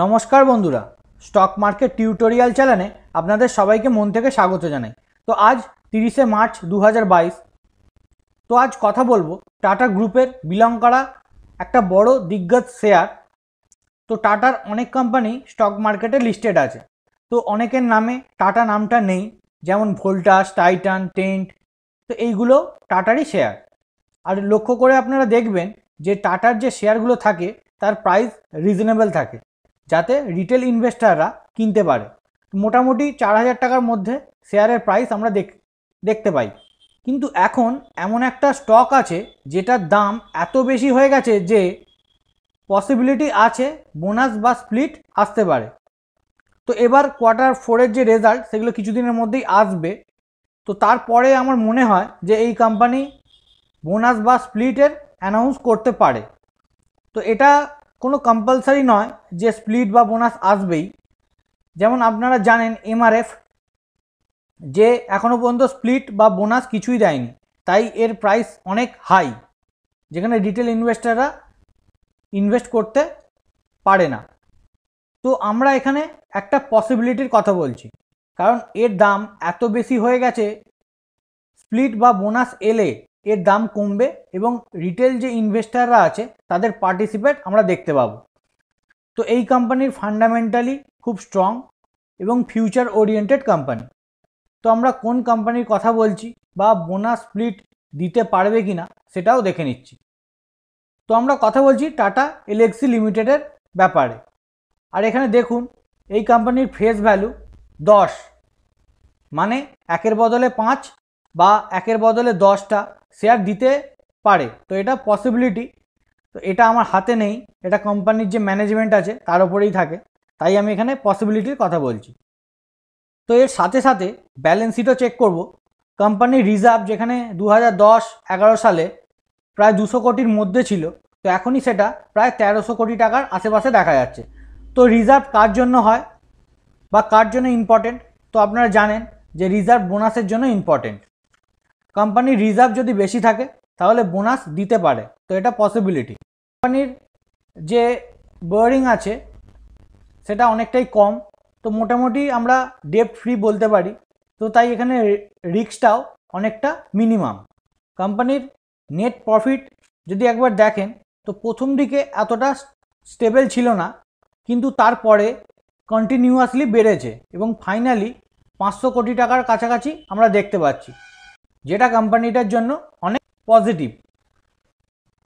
নমস্কার বন্ধুরা stock market tutorial চ্যানেলে আপনাদের সবাইকে মন থেকে স্বাগত জানাই তো আজ তিরিশে মার্চ দু তো আজ কথা বলবো টাটা গ্রুপের বিলং করা একটা বড় দিগ্গজ শেয়ার তো টাটার অনেক কোম্পানি স্টক মার্কেটে লিস্টেড আছে তো অনেকের নামে টাটা নামটা নেই যেমন ভোল্টাস টাইটান টেন্ট তো এইগুলো টাটারই শেয়ার আর লক্ষ্য করে আপনারা দেখবেন যে টাটার যে শেয়ারগুলো থাকে তার প্রাইস রিজনেবল থাকে যাতে রিটেল ইনভেস্টাররা কিনতে পারে মোটামুটি চার হাজার টাকার মধ্যে শেয়ারের প্রাইস আমরা দেখতে পাই কিন্তু এখন এমন একটা স্টক আছে যেটার দাম এত বেশি হয়ে গেছে যে পসিবিলিটি আছে বোনাস বা স্প্লিট আসতে পারে তো এবার কোয়ার্টার ফোরের যে রেজাল্ট সেগুলো কিছুদিনের মধ্যেই আসবে তো তারপরে আমার মনে হয় যে এই কোম্পানি বোনাস বা স্প্লিটের অ্যানাউন্স করতে পারে তো এটা কোনো কম্পালসারি নয় যে স্প্লিট বা বোনাস আসবেই যেমন আপনারা জানেন এমআরএফ যে এখনও পর্যন্ত স্প্লিট বা বোনাস কিছুই দেয়নি তাই এর প্রাইস অনেক হাই যেখানে রিটেল ইনভেস্টাররা ইনভেস্ট করতে পারে না তো আমরা এখানে একটা পসিবিলিটির কথা বলছি কারণ এর দাম এত বেশি হয়ে গেছে স্প্লিট বা বোনাস এলে এর দাম কমবে এবং রিটেল যে ইনভেস্টাররা আছে তাদের পার্টিসিপেট আমরা দেখতে পাবো তো এই কোম্পানির ফান্ডামেন্টালি খুব স্ট্রং এবং ফিউচার ওরিয়েন্টেড কোম্পানি তো আমরা কোন কোম্পানির কথা বলছি বা বোনাস স্প্লিট দিতে পারবে কি না সেটাও দেখে নিচ্ছি তো আমরা কথা বলছি টাটা এলএক্সি লিমিটেডের ব্যাপারে আর এখানে দেখুন এই কোম্পানির ফেস ভ্যালু দশ মানে একের বদলে পাঁচ বা একের বদলে দশটা শেয়ার দিতে পারে তো এটা পসিবিলিটি তো এটা আমার হাতে নেই এটা কোম্পানির যে ম্যানেজমেন্ট আছে তার ওপরেই থাকে তাই আমি এখানে পসিবিলিটির কথা বলছি তো এর সাথে সাথে ব্যালেন্স শিটও চেক করব কোম্পানির রিজার্ভ যেখানে দু হাজার সালে প্রায় দুশো কোটির মধ্যে ছিল তো এখনই সেটা প্রায় তেরোশো কোটি টাকার আশেপাশে দেখা যাচ্ছে তো রিজার্ভ কার জন্য হয় বা কার জন্য ইম্পর্টেন্ট তো আপনারা জানেন যে রিজার্ভ বোনাসের জন্য ইম্পর্টেন্ট কোম্পানির রিজার্ভ যদি বেশি থাকে তাহলে বোনাস দিতে পারে তো এটা পসিবিলিটি কোম্পানির যে বোয়ারিং আছে সেটা অনেকটাই কম তো মোটামুটি আমরা ডেপ ফ্রি বলতে পারি তো তাই এখানে রিক্সটাও অনেকটা মিনিমাম কোম্পানির নেট প্রফিট যদি একবার দেখেন তো প্রথম দিকে এতটা স্টেবল ছিল না কিন্তু তারপরে কন্টিনিউয়াসলি বেড়েছে এবং ফাইনালি পাঁচশো কোটি টাকার কাছাকাছি আমরা দেখতে পাচ্ছি যেটা কোম্পানিটার জন্য অনেক পজিটিভ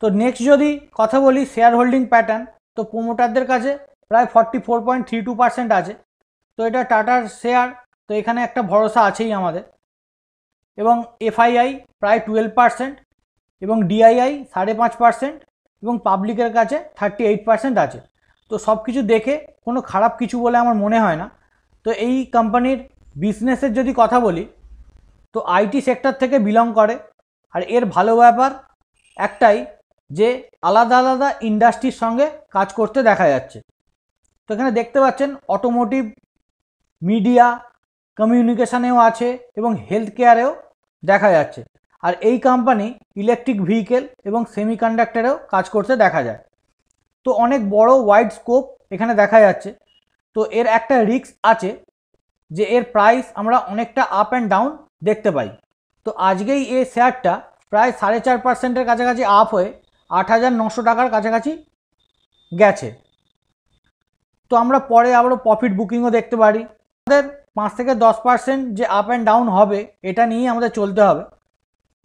তো নেক্সট যদি কথা বলি শেয়ার হোল্ডিং প্যাটার্ন তো প্রোমোটারদের কাছে প্রায় forty four point three two percent আছে তো এটা টাটার শেয়ার তো এখানে একটা ভরসা আছেই আমাদের এবং এফআইআই প্রায় টুয়েলভ পার্সেন্ট এবং ডিআইআই সাড়ে পাঁচ পার্সেন্ট এবং পাবলিকের কাছে থার্টি এইট পার্সেন্ট আছে তো সব কিছু দেখে কোনো খারাপ কিছু বলে আমার মনে হয় না তো এই কোম্পানির বিজনেসের যদি কথা বলি তো আইটি সেক্টর থেকে বিলং করে আর এর ভালো ব্যাপার একটাই যে আলাদা আলাদা ইন্ডাস্ট্রির সঙ্গে কাজ করতে দেখা যাচ্ছে তো এখানে দেখতে পাচ্ছেন অটোমোটিভ মিডিয়া কমিউনিকেশানেও আছে এবং হেলথ কেয়ারেও দেখা যাচ্ছে আর এই কোম্পানি ইলেকট্রিক ভেহিকেল এবং সেমিকন্ডাক্টরেও কাজ করতে দেখা যায় তো অনেক বড় ওয়াইড স্কোপ এখানে দেখা যাচ্ছে তো এর একটা রিস্ক আছে যে এর প্রাইস আমরা অনেকটা আপ অ্যান্ড ডাউন দেখতে পাই তো আজকেই এই শেয়ারটা প্রায় সাড়ে চার পার্সেন্টের কাছাকাছি আপ হয়ে আট হাজার নশো টাকার কাছাকাছি গেছে তো আমরা পরে আবারও প্রফিট বুকিংও দেখতে পারি আমাদের পাঁচ থেকে দশ পার্সেন্ট যে আপ অ্যান্ড ডাউন হবে এটা নিয়েই আমাদের চলতে হবে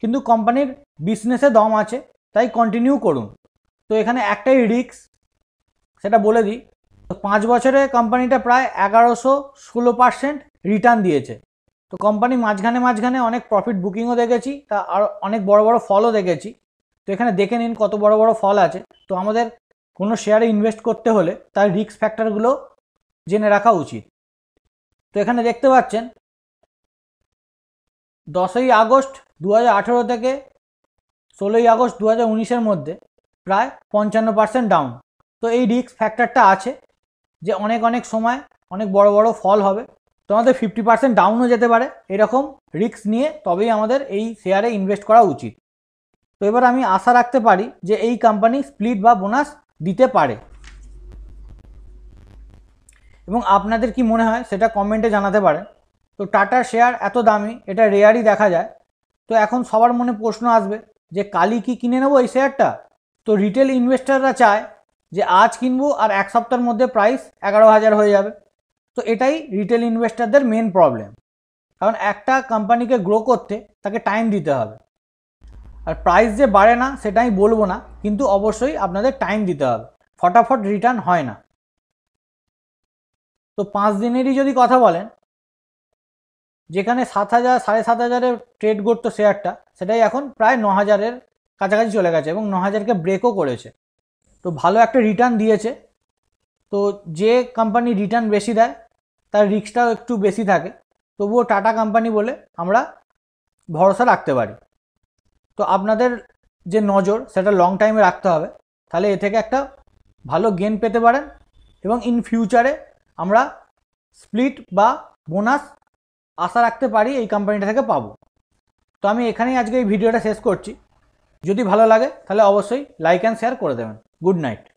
কিন্তু কোম্পানির বিজনেসে দম আছে তাই কন্টিনিউ করুন তো এখানে একটাই রিক্স সেটা বলে দিই পাঁচ বছরে কোম্পানিটা প্রায় এগারোশো ষোলো পার্সেন্ট রিটার্ন দিয়েছে তো কোম্পানি মাঝখানে মাঝখানে অনেক প্রফিট বুকিংও দেখেছি তা আর অনেক বড় বড় ফলও দেখেছি তো এখানে দেখে নিন কত বড় বড় ফল আছে তো আমাদের কোনো শেয়ারে ইনভেস্ট করতে হলে তার রিস্ক ফ্যাক্টরগুলো জেনে রাখা উচিত তো এখানে দেখতে পাচ্ছেন দশই আগস্ট দু থেকে ষোলোই আগস্ট দু হাজার মধ্যে প্রায় পঞ্চান্ন পার্সেন্ট ডাউন তো এই রিক্স ফ্যাক্টরটা আছে যে অনেক অনেক সময় অনেক বড় বড় ফল হবে তোমাদের ফিফটি পার্সেন্ট ডাউনও যেতে পারে এরকম রিস্ক নিয়ে তবেই আমাদের এই শেয়ারে ইনভেস্ট করা উচিত তো এবার আমি আশা রাখতে পারি যে এই কোম্পানি স্প্লিট বা বোনাস দিতে পারে এবং আপনাদের কি মনে হয় সেটা কমেন্টে জানাতে পারে তো টাটার শেয়ার এত দামি এটা রেয়ারই দেখা যায় তো এখন সবার মনে প্রশ্ন আসবে যে কালি কি কিনে নেবো এই শেয়ারটা তো রিটেল ইনভেস্টাররা চায় যে আজ কিনবো আর এক সপ্তাহের মধ্যে প্রাইস এগারো হাজার হয়ে যাবে তো এটাই রিটেল ইনভেস্টারদের মেন প্রবলেম কারণ একটা কোম্পানিকে গ্রো করতে তাকে টাইম দিতে হবে আর প্রাইস যে বাড়ে না সেটা আমি বলবো না কিন্তু অবশ্যই আপনাদের টাইম দিতে হবে ফটাফট রিটার্ন হয় না তো পাঁচ দিনেরই যদি কথা বলেন যেখানে সাত হাজার সাড়ে সাত হাজারের ট্রেড করতো শেয়ারটা সেটাই এখন প্রায় ন হাজারের কাছাকাছি চলে গেছে এবং ন হাজারকে ব্রেকও করেছে তো ভালো একটা রিটার্ন দিয়েছে তো যে কোম্পানি রিটার্ন বেশি দেয় তার রিক্সটাও একটু বেশি থাকে তবুও টাটা কোম্পানি বলে আমরা ভরসা রাখতে পারি তো আপনাদের যে নজর সেটা লং টাইমে রাখতে হবে তাহলে এ থেকে একটা ভালো গেন পেতে পারেন এবং ইন ফিউচারে আমরা স্প্লিট বা বোনাস আশা রাখতে পারি এই কোম্পানিটা থেকে পাবো তো আমি এখানেই আজকে এই ভিডিওটা শেষ করছি যদি ভালো লাগে তাহলে অবশ্যই লাইক অ্যান্ড শেয়ার করে দেবেন গুড নাইট